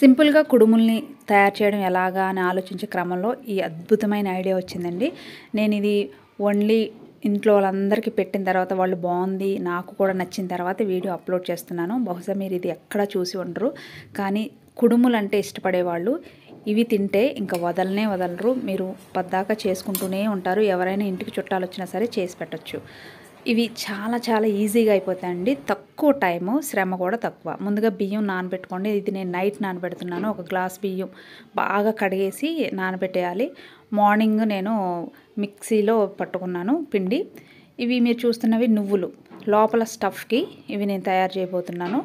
సింపుల్గా కుడుముల్ని తయారు చేయడం ఎలాగా అని ఆలోచించే క్రమంలో ఈ అద్భుతమైన ఐడియా వచ్చిందండి నేను ఇది ఓన్లీ ఇంట్లో వాళ్ళందరికీ పెట్టిన తర్వాత వాళ్ళు బాగుంది నాకు కూడా నచ్చిన తర్వాత వీడియో అప్లోడ్ చేస్తున్నాను బహుశా మీరు ఇది ఎక్కడ చూసి ఉండరు కానీ కుడుములు అంటే ఇష్టపడేవాళ్ళు ఇవి తింటే ఇంకా వదలనే వదలరు మీరు పద్దాకా చేసుకుంటూనే ఉంటారు ఎవరైనా ఇంటికి చుట్టాలు వచ్చినా సరే చేసి పెట్టచ్చు ఇవి చాలా చాలా ఈజీగా అయిపోతాయండి తక్కువ టైము శ్రమ కూడా తక్కువ ముందుగా బియ్యం నానబెట్టుకోండి ఇది నేను నైట్ నానబెడుతున్నాను ఒక గ్లాస్ బియ్యం బాగా కడిగేసి నానబెట్టేయాలి మార్నింగ్ నేను మిక్సీలో పట్టుకున్నాను పిండి ఇవి మీరు చూస్తున్నవి నువ్వులు లోపల స్టఫ్కి ఇవి నేను తయారు చేయబోతున్నాను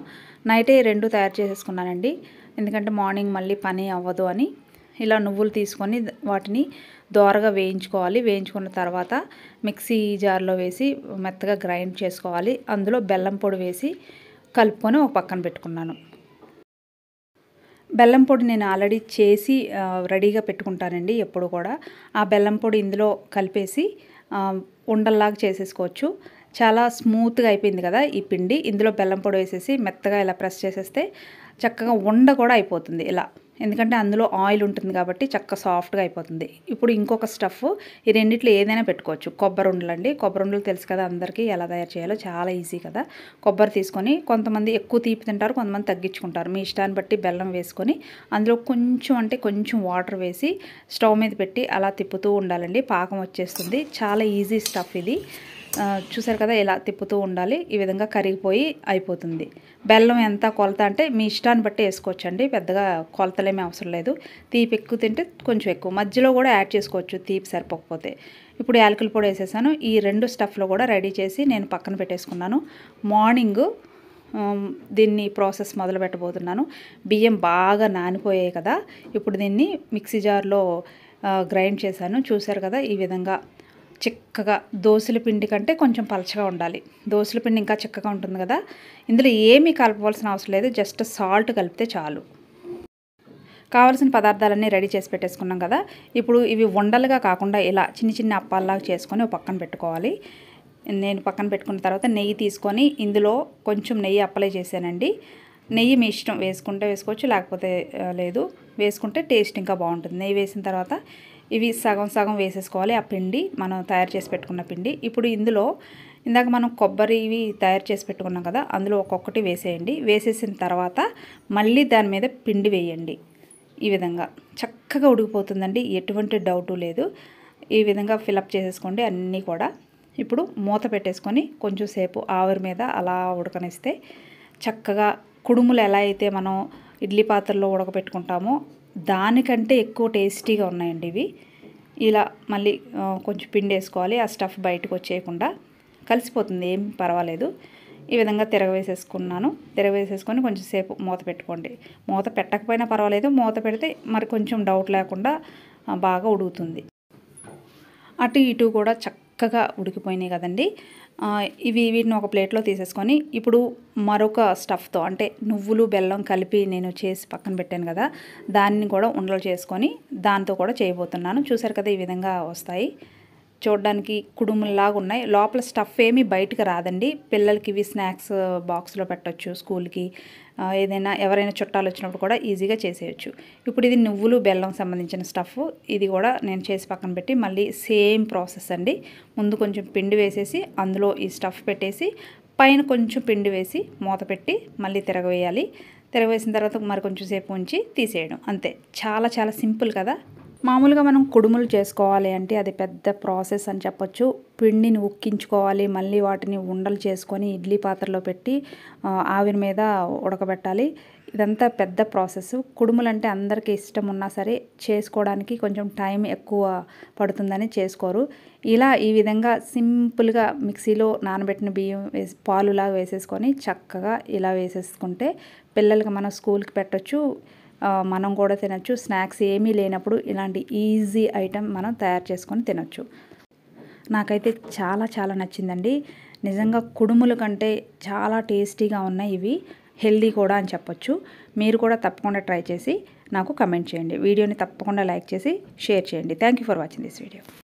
నైటే రెండు తయారు చేసేసుకున్నానండి ఎందుకంటే మార్నింగ్ మళ్ళీ పని అవ్వదు అని ఇలా నువ్వులు తీసుకొని వాటిని దోరగా వేయించుకోవాలి వేయించుకున్న తర్వాత మిక్సీ జార్లో వేసి మెత్తగా గ్రైండ్ చేసుకోవాలి అందులో బెల్లం పొడి వేసి కలుపుకొని ఒక పక్కన పెట్టుకున్నాను బెల్లం పొడి నేను ఆల్రెడీ చేసి రెడీగా పెట్టుకుంటానండి ఎప్పుడు కూడా ఆ బెల్లం పొడి ఇందులో కలిపేసి ఉండల్లాగా చేసేసుకోవచ్చు చాలా స్మూత్గా అయిపోయింది కదా ఈ పిండి ఇందులో బెల్లం పొడి వేసేసి మెత్తగా ఇలా ప్రెస్ చేసేస్తే చక్కగా ఉండ కూడా అయిపోతుంది ఇలా ఎందుకంటే అందులో ఆయిల్ ఉంటుంది కాబట్టి చక్క సాఫ్ట్గా అయిపోతుంది ఇప్పుడు ఇంకొక స్టఫ్ ఈ రెండిట్లో ఏదైనా పెట్టుకోవచ్చు కొబ్బరి ఉండలు అండి కొబ్బరి ఉండలు తెలుసు కదా అందరికీ ఎలా తయారు చేయాలో చాలా ఈజీ కదా కొబ్బరి తీసుకొని కొంతమంది ఎక్కువ తీపి తింటారు కొంతమంది తగ్గించుకుంటారు మీ ఇష్టాన్ని బట్టి బెల్లం వేసుకొని అందులో కొంచెం అంటే కొంచెం వాటర్ వేసి స్టవ్ మీద పెట్టి అలా తిప్పుతూ ఉండాలండి పాకం వచ్చేస్తుంది చాలా ఈజీ స్టఫ్ ఇది చూసారు కదా ఇలా తిప్పుతూ ఉండాలి ఈ విధంగా కరిగిపోయి అయిపోతుంది బెల్లం ఎంత కొలత అంటే మీ ఇష్టాన్ని బట్టి వేసుకోవచ్చండి పెద్దగా కొలతలేమీ అవసరం లేదు తీపి ఎక్కువ తింటే కొంచెం ఎక్కువ మధ్యలో కూడా యాడ్ చేసుకోవచ్చు తీపి సరిపోకపోతే ఇప్పుడు యాలకుల పొడి వేసేసాను ఈ రెండు స్టఫ్లో కూడా రెడీ చేసి నేను పక్కన పెట్టేసుకున్నాను మార్నింగ్ దీన్ని ప్రాసెస్ మొదలు పెట్టబోతున్నాను బియ్యం బాగా నానిపోయాయి కదా ఇప్పుడు దీన్ని మిక్సీ జార్లో గ్రైండ్ చేశాను చూశారు కదా ఈ విధంగా చిక్కగా దోశల పిండి కంటే కొంచెం పలచగా ఉండాలి దోశల పిండి ఇంకా చిక్కగా ఉంటుంది కదా ఇందులో ఏమీ కలపవలసిన అవసరం లేదు జస్ట్ సాల్ట్ కలిపితే చాలు కావలసిన పదార్థాలన్నీ రెడీ చేసి పెట్టేసుకున్నాం కదా ఇప్పుడు ఇవి ఉండలుగా కాకుండా ఇలా చిన్న చిన్న అప్పాల్లాగా చేసుకొని పక్కన పెట్టుకోవాలి నేను పక్కన పెట్టుకున్న తర్వాత నెయ్యి తీసుకొని ఇందులో కొంచెం నెయ్యి అప్లై చేశానండి నెయ్యి మీ ఇష్టం వేసుకుంటే వేసుకోవచ్చు లేకపోతే లేదు వేసుకుంటే టేస్ట్ ఇంకా బాగుంటుంది నెయ్యి వేసిన తర్వాత ఇవి సగం సగం వేసేసుకోవాలి ఆ పిండి మనం తయారు చేసి పెట్టుకున్న పిండి ఇప్పుడు ఇందులో ఇందాక మనం కొబ్బరి ఇవి తయారు చేసి పెట్టుకున్నాం కదా అందులో ఒక్కొక్కటి వేసేయండి వేసేసిన తర్వాత మళ్ళీ దాని మీద పిండి వేయండి ఈ విధంగా చక్కగా ఉడికిపోతుందండి ఎటువంటి డౌటు లేదు ఈ విధంగా ఫిలప్ చేసేసుకోండి అన్నీ కూడా ఇప్పుడు మూత పెట్టేసుకొని కొంచెం సేపు ఆవిరి మీద అలా ఉడకనిస్తే చక్కగా కుడుములు ఎలా అయితే మనం ఇడ్లీ పాత్రలో ఉడకబెట్టుకుంటామో దానికంటే ఎక్కువ టేస్టీగా ఉన్నాయండి ఇవి ఇలా మళ్ళీ కొంచెం పిండి వేసుకోవాలి ఆ స్టఫ్ బయటకు వచ్చేయకుండా కలిసిపోతుంది ఏం పర్వాలేదు ఈ విధంగా తిరగవేసేసుకున్నాను తిరగవేసేసుకొని కొంచెం సేపు మూత పెట్టుకోండి మూత పెట్టకపోయినా పర్వాలేదు మూత పెడితే మరి కొంచెం డౌట్ లేకుండా బాగా ఉడుగుతుంది అటు ఇటు కూడా చక్క చక్కగా ఉడికిపోయినాయి కదండి ఇవి వీటిని ఒక ప్లేట్లో తీసేసుకొని ఇప్పుడు మరొక స్టఫ్తో అంటే నువ్వులు బెల్లం కలిపి నేను చేసి పక్కన పెట్టాను కదా దాన్ని కూడా ఉండలు చేసుకొని దాంతో కూడా చేయబోతున్నాను చూసారు కదా ఈ విధంగా వస్తాయి చూడడానికి కుడుములాగా ఉన్నాయి లోపల స్టఫ్ ఏమీ బయటకు రాదండి పిల్లలకి ఇవి స్నాక్స్ బాక్స్లో పెట్టచ్చు స్కూల్కి ఏదైనా ఎవరైనా చుట్టాలు వచ్చినప్పుడు కూడా ఈజీగా చేసేయచ్చు ఇప్పుడు ఇది నువ్వులు బెల్లం సంబంధించిన స్టఫ్ ఇది కూడా నేను చేసి పక్కన పెట్టి మళ్ళీ సేమ్ ప్రాసెస్ అండి ముందు కొంచెం పిండి వేసేసి అందులో ఈ స్టఫ్ పెట్టేసి పైన కొంచెం పిండి వేసి మూత పెట్టి మళ్ళీ తిరగవేయాలి తిరగవేసిన తర్వాత మరి కొంచెం సేపు ఉంచి తీసేయడం అంతే చాలా చాలా సింపుల్ కదా మామూలుగా మనం కుడుములు చేసుకోవాలి అంటే అది పెద్ద ప్రాసెస్ అని చెప్పొచ్చు పిండిని ఉక్కించుకోవాలి మళ్ళీ వాటిని ఉండలు చేసుకొని ఇడ్లీ పాత్రలో పెట్టి ఆవిరి మీద ఉడకబెట్టాలి ఇదంతా పెద్ద ప్రాసెస్ కుడుములు అంటే అందరికీ ఇష్టం ఉన్నా సరే చేసుకోవడానికి కొంచెం టైం ఎక్కువ పడుతుందని చేసుకోరు ఇలా ఈ విధంగా సింపుల్గా మిక్సీలో నానబెట్టిన బియ్యం వేసి పాలులాగా వేసేసుకొని చక్కగా ఇలా వేసేసుకుంటే పిల్లలకి మనం స్కూల్కి పెట్టచ్చు మనం కూడా తినచ్చు స్నాక్స్ ఏమీ లేనప్పుడు ఇలాంటి ఈజీ ఐటెం మనం తయారు చేసుకొని తినచ్చు నాకైతే చాలా చాలా నచ్చిందండి నిజంగా కుడుముల కంటే చాలా టేస్టీగా ఉన్నాయి ఇవి హెల్దీ కూడా అని చెప్పొచ్చు మీరు కూడా తప్పకుండా ట్రై చేసి నాకు కమెంట్ చేయండి వీడియోని తప్పకుండా లైక్ చేసి షేర్ చేయండి thank for watching this video